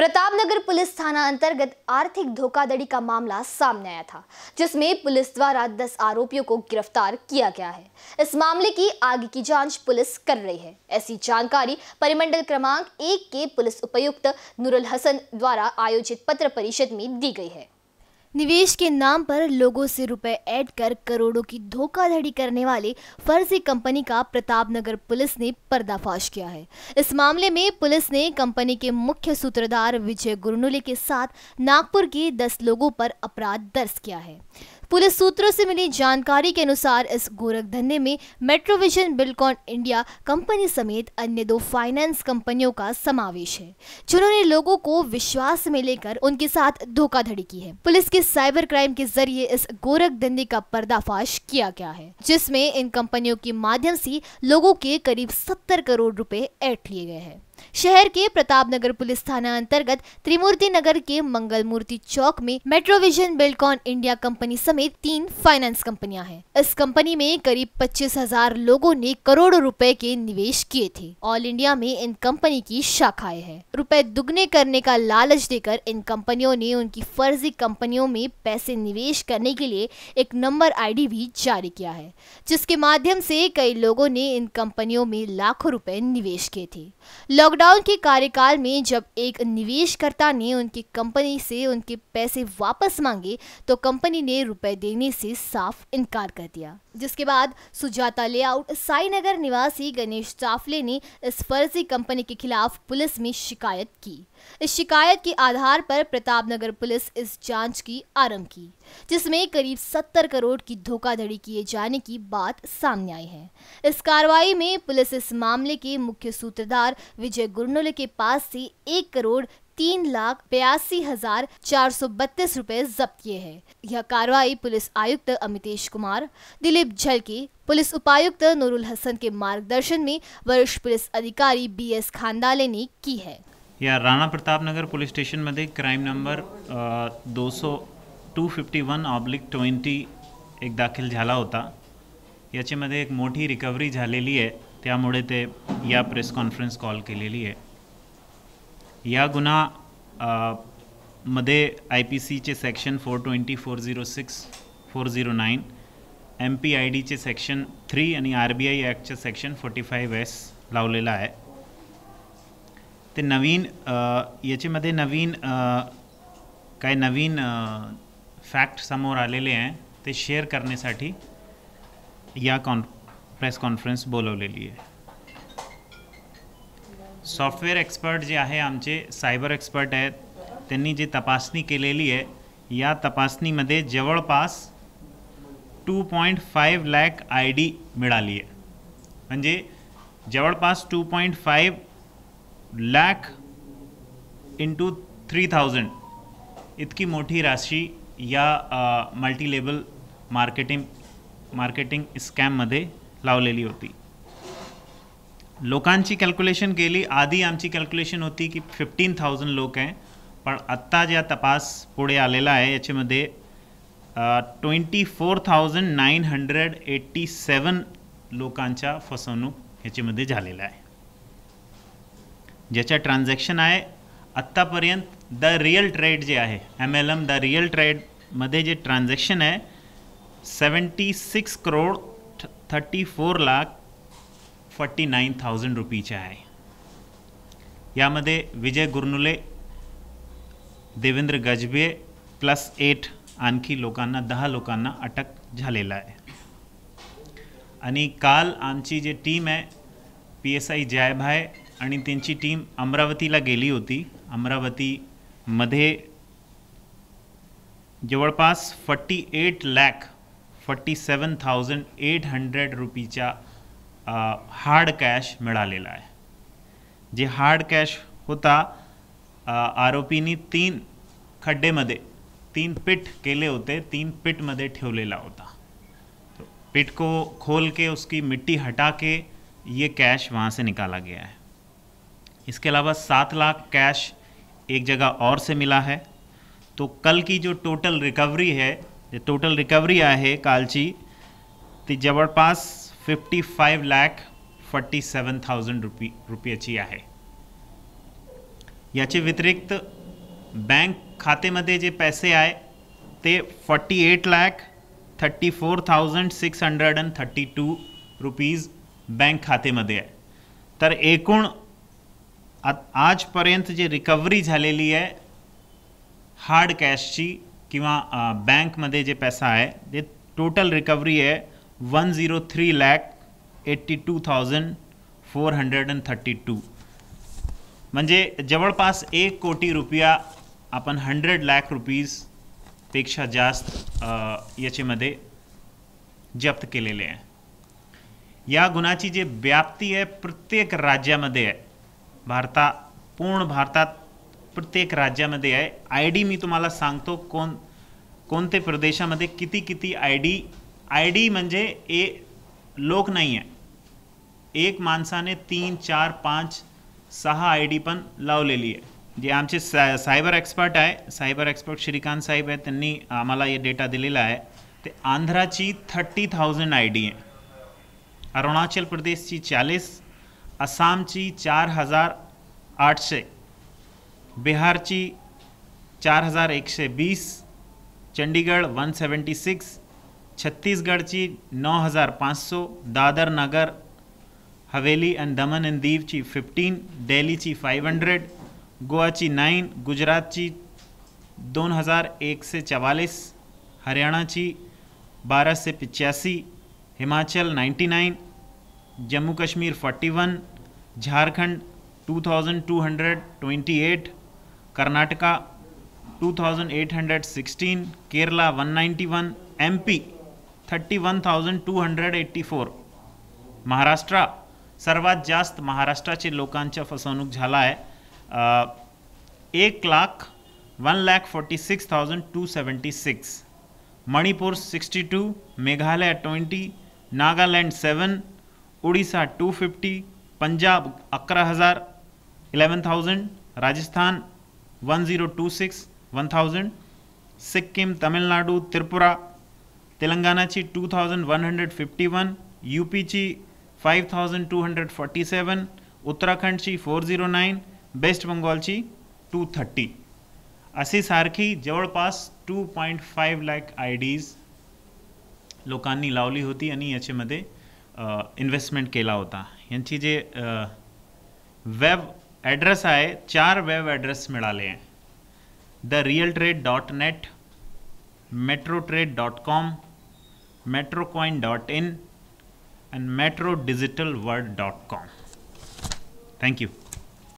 Pratap Nagar police थाना अंतर्गत आर्थिक धोखाधड़ी का मामला सामने आया था जिसमें पुलिस द्वारा 10 आरोपियों को गिरफ्तार किया गया है इस मामले की आगे की जांच पुलिस कर रही है ऐसी जानकारी परिमंडल क्रमांक एक के पुलिस उपायुक्त नूरुल हसन द्वारा आयोजित पत्र परिषद में दी गई है निवेश के नाम पर लोगों से रुपए ऐड कर करोड़ों की धोखाधड़ी करने वाले फर्जी कंपनी का प्रतापनगर पुलिस ने पर्दाफाश किया है इस मामले में पुलिस ने कंपनी के मुख्य सूत्रधार विजय गुरनुले के साथ नागपुर के 10 लोगों पर अपराध दर्ज किया है पुलिस सूत्रों से मिली जानकारी के अनुसार इस गोरख धंधे में मेट्रोविजन बिलकॉन इंडिया कंपनी समेत अन्य दो फाइनेंस कंपनियों का समावेश है जिन्होंने लोगों को विश्वास में लेकर उनके साथ धोखाधड़ी की है पुलिस के साइबर क्राइम के जरिए इस गोरख धंधे का पर्दाफाश किया गया है जिसमे इन कंपनियों के माध्यम से लोगों के करीब सत्तर करोड़ रूपए ऐट लिए गए हैं शहर के प्रताप नगर पुलिस थाना अंतर्गत त्रिमूर्ति नगर के मंगल मूर्ति चौक में मेट्रोविजन बिल्कॉन इंडिया कंपनी समेत तीन फाइनेंस कंपनियां हैं इस कंपनी में करीब पच्चीस हजार लोगों ने करोड़ों रुपए के निवेश किए थे ऑल इंडिया में इन कंपनी की शाखाएं हैं रुपए दुगने करने का लालच देकर इन कंपनियों ने उनकी फर्जी कंपनियों में पैसे निवेश करने के लिए एक नंबर आई भी जारी किया है जिसके माध्यम से कई लोगों ने इन कंपनियों में लाखों रुपए निवेश किए थे लॉकडाउन के कार्यकाल में जब एक निवेशकर्ता ने उनकी कंपनी से उनके पैसे वापस मांगे तो कंपनी ने रुपए देने से साफ इनकार कर दिया जिसके बाद सुजाता लेआउट साईनगर निवासी गणेश चाफले ने इस फर्जी कंपनी के खिलाफ पुलिस में शिकायत की इस शिकायत के आधार पर नगर पुलिस इस जांच की आरंभ की जिसमें करीब 70 करोड़ की धोखाधड़ी किए जाने की बात सामने आई है इस कार्रवाई में पुलिस इस मामले के मुख्य सूत्रधार विजय गुरनुल के पास से एक करोड़ तीन लाख बयासी हजार चार सौ बत्तीस रूपए जब्त किए हैं यह कार्रवाई पुलिस आयुक्त अमितेश कुमार दिलीप झलके पुलिस उपायुक्त नूरुल हसन के मार्गदर्शन में वरिष्ठ पुलिस अधिकारी बी एस खानदाले ने की है या राणा प्रताप नगर पुलिस स्टेशन मध्ये क्राईम नंबर दो सौ two fifty one oblique twenty एक दाखिल झाला होता याच्यामध्ये एक मोटी रिकवरी है आहे ते या प्रेस कॉन्फरन्स कॉल के आहे या गुना मधे आई पी सी चे section four twenty four zero six four zero nine M P I D चे सेक्शन थ्री आणि आर बी आय ॲक्टचे सेक्शन फोर्टी फाइव एस लावलेला आहे ते नवीन याच्यामध्ये नवीन काय नवीन फॅक्ट समोर आलेले आहे ते शेअर करण्यासाठी या कॉन प्रेस कॉन्फरन्स बोलवलेली आहे सॉफ्टवेअर एक्सपर्ट जे आहे आमचे सायबर एक्सपर्ट आहेत त्यांनी जी तपासणी केलेली आहे या तपासणीमध्ये जवळपास two point five lakh I D मिळाली आहे म्हणजे जवळपास two point five lakh into three thousand इतकी मोटी राशि या मल्टी लेवल मार्केटिंग मार्केटिंग स्कॅममध्ये लावलेली होती लोकांची कॅल्क्युलेशन केली आधी आमची कॅल्क्युलेशन होती की फिफ्टीन थाउजंड लोक आहे पण आत्ता ज्या तपास पुढे आलेला आहे याच्यामध्ये twenty four thousand nine hundred eighty seven लोकांच्या फसवणूक ह्याच्यामध्ये झालेला आहे ज्याच्या ट्रांजैक्शन है आत्तापर्यंत द रियल ट्रेड जे है M L M the real trade मधे जे ट्रांजैक्शन है seventy six crore thirty four lakh forty nine thousand रुपीचे है यामध्ये विजय गुरनुले देवेंद्र गजबे प्लस एट आणखी लोकान दहा लोकान अटक है आनी काल आम जी टीम है पी एस आई जयभा आणि त्यांची टीम अमरावतीला गेली होती मधे जवळपास forty eight lakh forty seven thousand eight hundred रुपीच्या हार्ड कैश मिला है जे हार्ड कैश होता आरोपी ने तीन मधे तीन पिट केले होते तीन पिटमध्ये ठेवलेला होता तो पिट को खोल के उसकी मिट्टी हटा के ये कैश वहाँ से निकाला गया है इसके अलावा सात लाख कैश एक जगह और से मिला है तो कल की जो टोटल रिकवरी है जो टोटल रिकवरी है कालची ती जवळपास fifty five lakh forty seven thousand rupee ची आहे याचे व्यतिरिक्त बँक खातेमध्ये जे पैसे आहे ते forty eight lakh thirty four thousand six hundred and thirty two rupees bank खातेमध्ये आहे तर एकूण आजपर्यंत जी है हार्ड कैश की कि बैंक बँकमध्ये जे पैसा है ते टोटल रिकवरी है one zero three lakh eighty two thousand four hundred and thirty two मजे जवरपास एक कोटी रुपया अपन हंड्रेड रुपीज पेक्षा जास्त याच्यामध्ये जप्त के लिए या की जी व्याप्ति है प्रत्येक राज्यामध्ये है भारता पूर्ण भारत प्रत्येक राज्यामध्ये है आई डी मी तुम्हारा सांगतो को प्रदेश प्रदेशामध्ये किती किती डी आय डी मजे ए लोक नहीं है एक माणसाने तीन चार पांच सहा आई डी पण लावलेली है जे आमचे सा सायबर एक्सपर्ट है साइबर एक्सपर्ट श्रीकान्त साहब है तीन आम हे डेटा है तो आंध्रा आंध्राची थर्टी थाउजेंड आई डी है अरुणाचल प्रदेश की चालीस आसामची चार हजार आठशे बिहारची चार हजार एकशे बीस Chandigarh one seventy six Chhattisgarh ची नौ हज़ार पाँच सौ दादर नगर हवेली एंड दमन एंड दीव ची फिफ्टीन दिल्ली ची फाइव हंड्रेड गोवा ची नाइन गुजरात ची दोन हज़ार एक से चवालीस हरियाणा ची बारह से पिचासी Himachal ninety nine Jammu Kashmir 41 Jharkhand 2228 Karnataka 2816 Kerala 191 MP 31284 Maharashtra सर्वात जास्त के लोक फसवणूक झाला आ, एक lakh one lakh forty six thousand two seventy six Manipur sixty two Meghalaya twenty Nagaland seven Orissa 250 Punjab अक्रह हज़ार इलेवन थाउजेंड राजस्थान 1026 1000 सिक्किम तमिलनाडु त्रिपुरा तेलंगाना ची 2151 यूपी ची 5247 उत्तराखंड ची 409 बेस्ट ची 230 असी सारखी जवरपास two point five lakh IDs लोकांनी लावली होती आणि याच्यामध्ये इन्व्हेस्टमेंट केला होता यांची जे वेब ॲड्रेस आहे चार वेब ॲड्रेस मिळाले the real trade dot net metro trade dot com metro coin dot in and metro digital world dot com thank you